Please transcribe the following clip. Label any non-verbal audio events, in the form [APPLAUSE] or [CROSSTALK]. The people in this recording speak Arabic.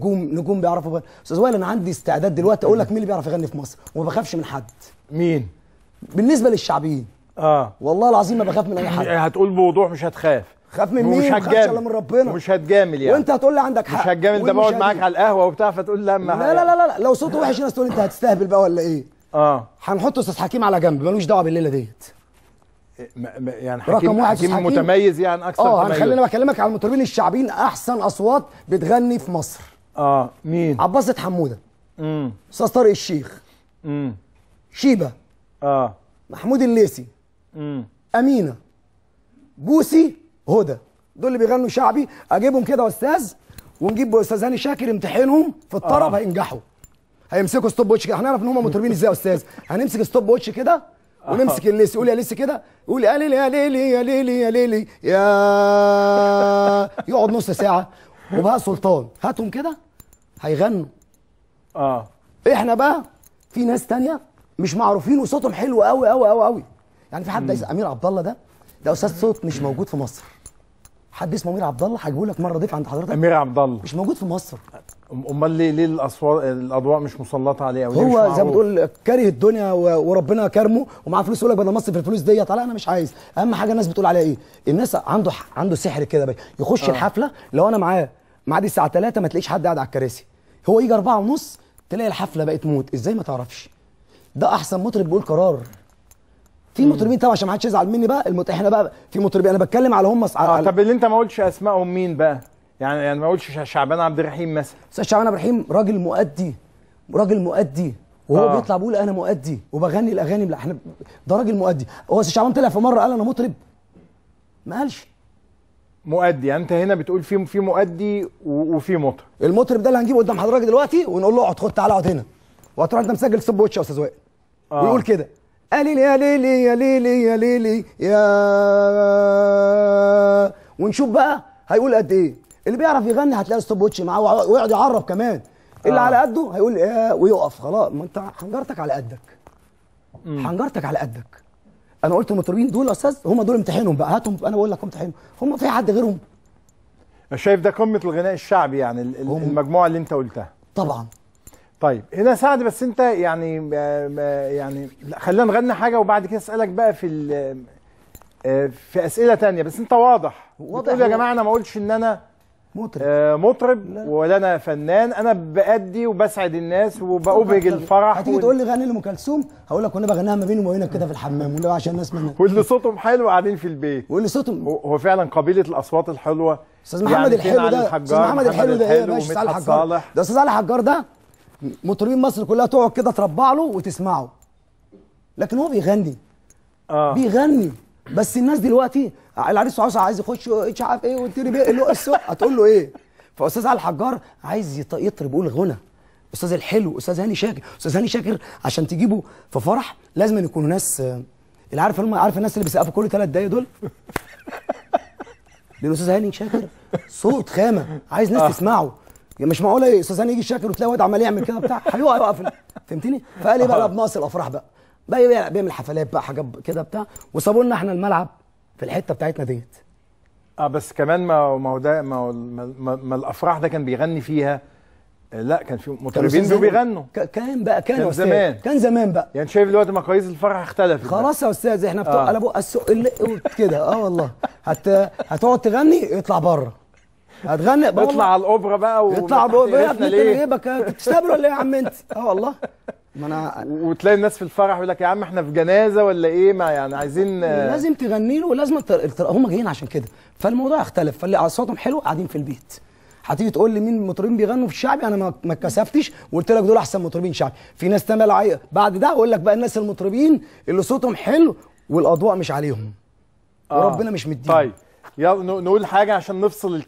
نجوم نجوم بيعرفوا استاذ وائل انا عندي استعداد دلوقتي اقول لك مين اللي بيعرف يغني في مصر وما بخافش من حد مين بالنسبه للشعبيين اه والله العظيم ما بخاف من اي حد هتقول بوضوح مش هتخاف خاف من مين مش هتجامل من ربنا مش هتجامل يعني وانت هتقول لي عندك حق مش هتجامل ده بقعد معاك على القهوه وبتاع فتقول لا ما لا لا لا لا لو صوته وحش الناس تقول انت هتستهبل بقى ولا ايه اه هنحط استاذ حكيم على جنب ملوش دعوه بالليله ديت يعني حكيم رقم واحد حكيم, حكيم متميز يعني اكثر اه هنخلينا بكلمك على المطربين الشعبيين احسن اصوات بتغني في مصر اه مين عباس حموده امم استاذ طارق الشيخ امم شيبه اه محمود الليسي امم امينه بوسي هدى دول اللي بيغنوا شعبي اجيبهم كده يا استاذ ونجيب استاذ هاني شاكر امتحنهم في الطرب آه. هينجحوا هيمسكوا ستوب واتش كده هنعرف ان هم مطربين ازاي يا استاذ هنمسك ستوب واتش كده آه. ونمسك الليسي قول يا ليسي كده قول يا ليلي يا ليلي يا ليلي يا ليلي يا يقعد نص ساعه وبقى سلطان هاتهم كده هيغنوا اه احنا بقى في ناس تانية مش معروفين وصوتهم حلو قوي قوي قوي قوي يعني في حد امير عبد الله ده ده استاذ صوت مش موجود في مصر حد اسمه امير عبد الله هجيبه لك مره ضيف عند حضرتك امير عبد الله مش موجود في مصر امال ليه ليه الاصوات الاضواء مش مسلطه عليه او هو زي ما بتقول كاره الدنيا وربنا كرمه ومعاه فلوس يقول لك بدل ما في الفلوس ديت لا انا مش عايز اهم حاجه الناس بتقول عليها ايه الناس عنده عنده سحر كده يخش آه. الحفله لو انا معاه معادي الساعه 3 ما تلاقيش حد قاعد على الكراسي هو يجي 4 ونص تلاقي الحفله بقت موت ازاي ما تعرفش ده احسن مطرب بيقول قرار في مطربين طبعا عشان ما حدش يزعل مني بقى المط... احنا بقى في مطربين انا بتكلم على هم اه على... طب اللي انت ما قلتش اسمائهم مين بقى يعني يعني ما قلتش شعبان عبد الرحيم مثلا استاذ شعبان عبد الرحيم راجل مؤدي راجل مؤدي وهو آه. بيطلع بيقول انا مؤدي وبغني الاغاني لا احنا ده راجل مؤدي هو استاذ شعبان طلع في مره قال انا مطرب ما قالش مؤدي يعني انت هنا بتقول في في مؤدي وفي مطرب المطرب ده اللي هنجيبه قدام حضرتك دلوقتي ونقول له اقعد خد تعالى اقعد هنا وهتروح انت مسجل سب وش يا استاذ وائل آه. ويقول كده قليل يا ليلي يا ليلي يا ليلي يا ونشوف بقى هيقول قد ايه اللي بيعرف يغني هتلاقي ستوب ووتش معاه ويقعد يعرب كمان اللي آه. على قده هيقول ايه ويقف خلاص ما انت حنجرتك على قدك حنجرتك على قدك انا قلت المطربين دول يا استاذ هم دول امتحنهم بقى هاتهم انا بقول لك امتحنهم هم في حد غيرهم شايف ده قمه الغناء الشعبي يعني المجموعه اللي انت قلتها طبعا طيب هنا سعد بس انت يعني آه، آه، يعني خلينا نغني حاجه وبعد كده اسالك بقى في آه، في اسئله تانية بس انت واضح واضح يا جماعه انا ما اقولش ان انا مطرب مطرب ولا انا فنان انا بادي وبسعد الناس وبأبهج الفرح هتيجي تقول لي غني لام كلثوم هقول لك وانا بغنيها ما بيني وما بينك كده في الحمام ولا عشان الناس منها واللي صوتهم حلو قاعدين في البيت واللي صوتهم هو فعلا قبيله الاصوات الحلوه استاذ محمد يعني الحلو ده استاذ محمد الحلو ده ايه يا باشا علي الحجار ده استاذ علي الحجار ده مطربين مصر كلها تقعد كده تربع له وتسمعه لكن هو بيغني اه بيغني بس الناس دلوقتي العريس عاوز عايز يخش مش عارف ايه وتضرب ايه اللي السوق [LAUGHS] هتقول له ايه فاستاذ علي الحجار عايز يطرب يقول غنى استاذ الحلو استاذ هاني شاكر استاذ هاني شاكر عشان تجيبه في فرح لازم يكونوا ناس اللي عارف عارف الناس اللي بيسقفوا كل ثلاث دقايق دول [LAUGHS] لان استاذ هاني شاكر صوت خامه عايز ناس آه. تسمعه يعني مش معقوله استاذ يجي شاكر وتلاقي واد عمال يعمل كده بتاع يقف فهمتني فقال ايه بقى الاب ناصر الافراح بقى بقى بيعمل حفلات بقى حاجات كده بتاع وصابوا لنا احنا الملعب في الحته بتاعتنا ديت اه بس كمان ما ما هو ده ما, هو ما, ما الافراح ده كان بيغني فيها لا كان في مطربين دول بيغنوا كان بقى كان, كان زمان كان زمان بقى يعني شايف دلوقتي مقاييس الفرح اختلفت خلاص يا استاذ احنا بتوع آه. بقى السوق كده اه والله هت... هتقعد تغني اطلع بره هتغني اطلع على الاوبرا بقى اطلع يا ابني ليه ايه تستبر ولا ايه يا عم انت [LAUGHS] اه والله ما انا وتلاقي الناس في الفرح يقول لك يا عم احنا في جنازه ولا ايه ما يعني عايزين لازم تغني له ولازم التر... هم جايين عشان كده فالموضوع اختلف فاللي اصواتهم حلوه قاعدين في البيت هتيجي تقول لي مين المطربين بيغنوا في الشعبي انا ما اتكسفتش وقلت لك دول احسن مطربين شعبي في ناس تانية بعد ده اقول لك بقى الناس المطربين اللي صوتهم حلو والاضواء مش عليهم آه. وربنا مش مديهم طيب يلا نقول حاجه عشان نفصل الكلام